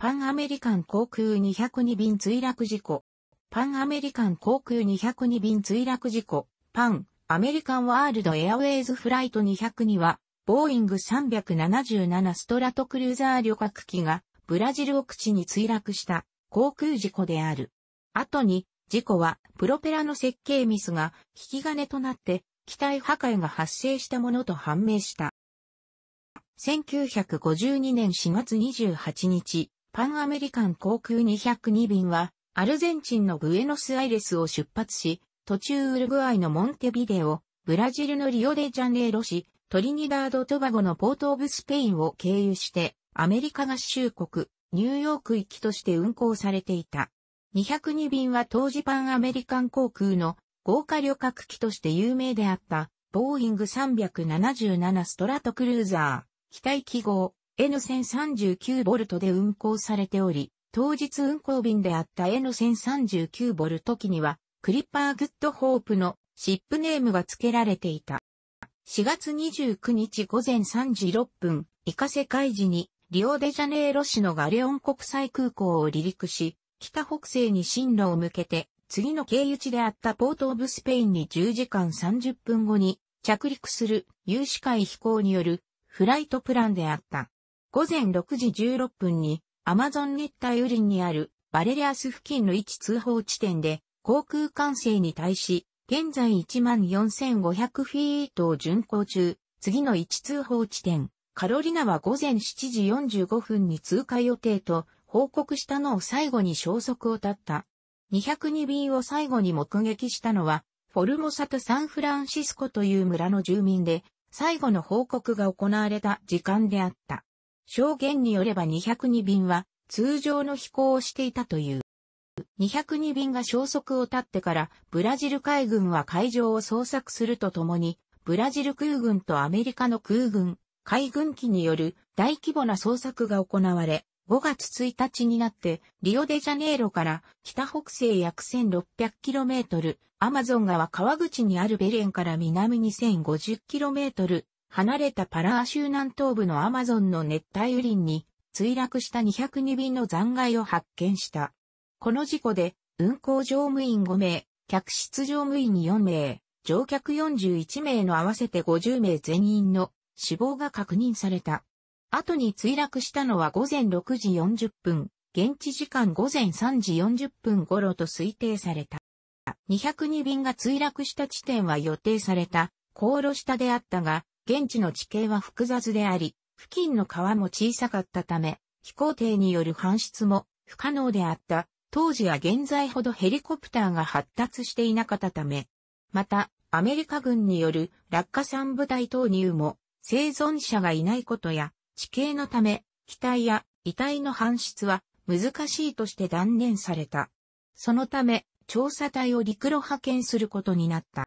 パンアメリカン航空202便墜落事故。パンアメリカン航空202便墜落事故。パン、アメリカンワールドエアウェイズフライト202は、ボーイング377ストラトクルーザー旅客機が、ブラジル奥地に墜落した航空事故である。後に、事故は、プロペラの設計ミスが、引き金となって、機体破壊が発生したものと判明した。1952年4月28日、パンアメリカン航空202便は、アルゼンチンのブエノスアイレスを出発し、途中ウルグアイのモンテビデオ、ブラジルのリオデジャネイロ市、トリニダード・トバゴのポート・オブ・スペインを経由して、アメリカ合衆国、ニューヨーク行きとして運航されていた。202便は当時パンアメリカン航空の豪華旅客機として有名であった、ボーイング377ストラトクルーザー、機体記号 N1039 ボルトで運行されており、当日運行便であった N1039 ボルト機には、クリッパーグッドホープのシップネームが付けられていた。4月29日午前3時6分、イカ世界時にリオデジャネイロ市のガレオン国際空港を離陸し、北北西に進路を向けて、次の経由地であったポートオブスペインに10時間30分後に着陸する有志会飛行によるフライトプランであった。午前6時16分にアマゾン熱帯雨林にあるバレリアス付近の位置通報地点で航空管制に対し、現在14,500フィートを巡航中、次の位置通報地点、カロリナは午前7時45分に通過予定と報告したのを最後に消息を絶った。202便を最後に目撃したのは、フォルモサとサンフランシスコという村の住民で、最後の報告が行われた時間であった。証言によれば202便は通常の飛行をしていたという。202便が消息を絶ってからブラジル海軍は海上を捜索するとともに、ブラジル空軍とアメリカの空軍、海軍機による大規模な捜索が行われ、5月1日になって、リオデジャネイロから北北西約 1600km、アマゾン川川口にあるベレンから南に 1050km、離れたパラー州南東部のアマゾンの熱帯雨林に墜落した202便の残骸を発見した。この事故で運行乗務員5名、客室乗務員4名、乗客41名の合わせて50名全員の死亡が確認された。後に墜落したのは午前6時40分、現地時間午前3時40分頃と推定された。202便が墜落した地点は予定された、航路下であったが、現地の地形は複雑であり、付近の川も小さかったため、飛行艇による搬出も不可能であった。当時は現在ほどヘリコプターが発達していなかったため、また、アメリカ軍による落下産部隊投入も生存者がいないことや地形のため、機体や遺体の搬出は難しいとして断念された。そのため、調査隊を陸路派遣することになった。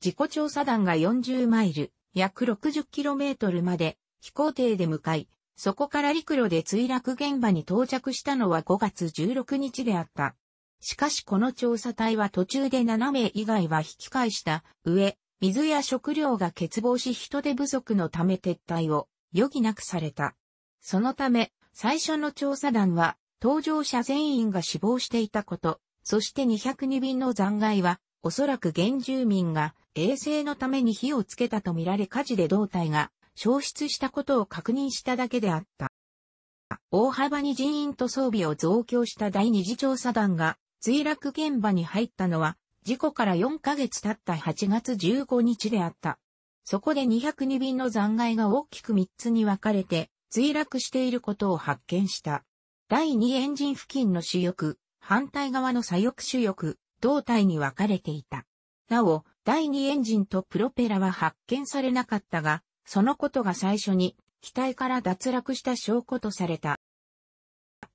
事故調査団が40マイル、約 60km まで飛行艇で向かい、そこから陸路で墜落現場に到着したのは5月16日であった。しかしこの調査隊は途中で7名以外は引き返した上、水や食料が欠乏し人手不足のため撤退を余儀なくされた。そのため、最初の調査団は、搭乗者全員が死亡していたこと、そして202便の残骸は、おそらく原住民が衛星のために火をつけたとみられ火事で胴体が消失したことを確認しただけであった。大幅に人員と装備を増強した第二次調査団が墜落現場に入ったのは事故から4ヶ月経った8月15日であった。そこで202便の残骸が大きく3つに分かれて墜落していることを発見した。第二エンジン付近の主翼、反対側の左翼主翼、胴体に分かれていた。なお、第2エンジンとプロペラは発見されなかったが、そのことが最初に機体から脱落した証拠とされた。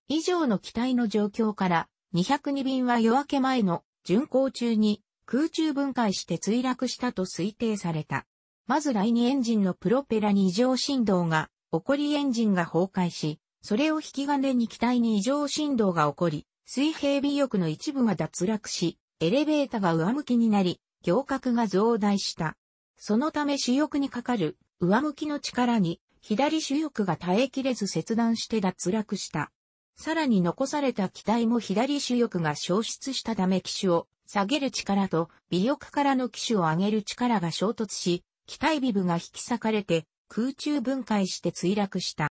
以上の機体の状況から202便は夜明け前の巡航中に空中分解して墜落したと推定された。まず第2エンジンのプロペラに異常振動が起こりエンジンが崩壊し、それを引き金に機体に異常振動が起こり、水平尾翼の一部が脱落し、エレベータが上向きになり、行革が増大した。そのため主翼にかかる上向きの力に左主翼が耐えきれず切断して脱落した。さらに残された機体も左主翼が消失したため機種を下げる力と尾翼からの機種を上げる力が衝突し、機体尾部が引き裂かれて空中分解して墜落した。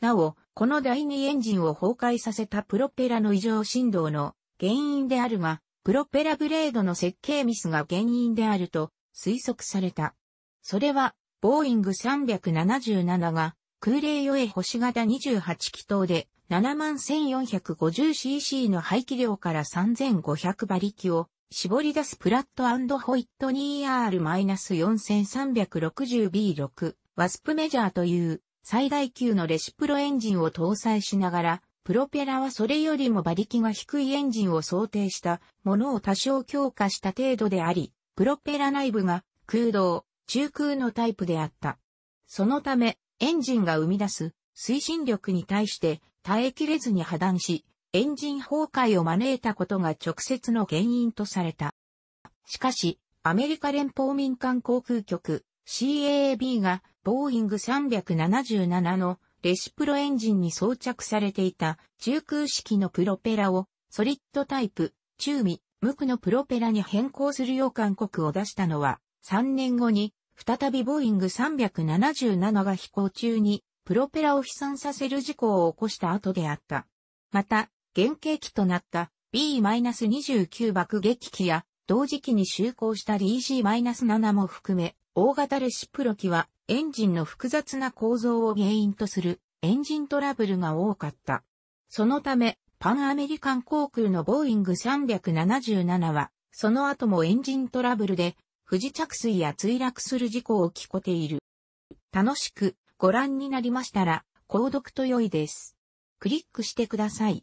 なお、この第二エンジンを崩壊させたプロペラの異常振動の原因であるが、プロペラブレードの設計ミスが原因であると推測された。それは、ボーイング377が空冷予え星型28気筒で 71,450cc の排気量から3500馬力を絞り出すプラットホイットニー R-4360B6 ワスプメジャーという最大級のレシプロエンジンを搭載しながらプロペラはそれよりも馬力が低いエンジンを想定したものを多少強化した程度であり、プロペラ内部が空洞、中空のタイプであった。そのため、エンジンが生み出す推進力に対して耐えきれずに破断し、エンジン崩壊を招いたことが直接の原因とされた。しかし、アメリカ連邦民間航空局 CAAB がボーイング377のレシプロエンジンに装着されていた中空式のプロペラをソリッドタイプ、中身、無垢のプロペラに変更するよう勧告を出したのは3年後に再びボーイング377が飛行中にプロペラを飛散させる事故を起こした後であった。また、原型機となった B-29 爆撃機や同時期に就航した DG-7 も含め大型レシプロ機はエンジンの複雑な構造を原因とするエンジントラブルが多かった。そのため、パンアメリカン航空のボーイング377は、その後もエンジントラブルで、不時着水や墜落する事故を起こている。楽しくご覧になりましたら、購読と良いです。クリックしてください。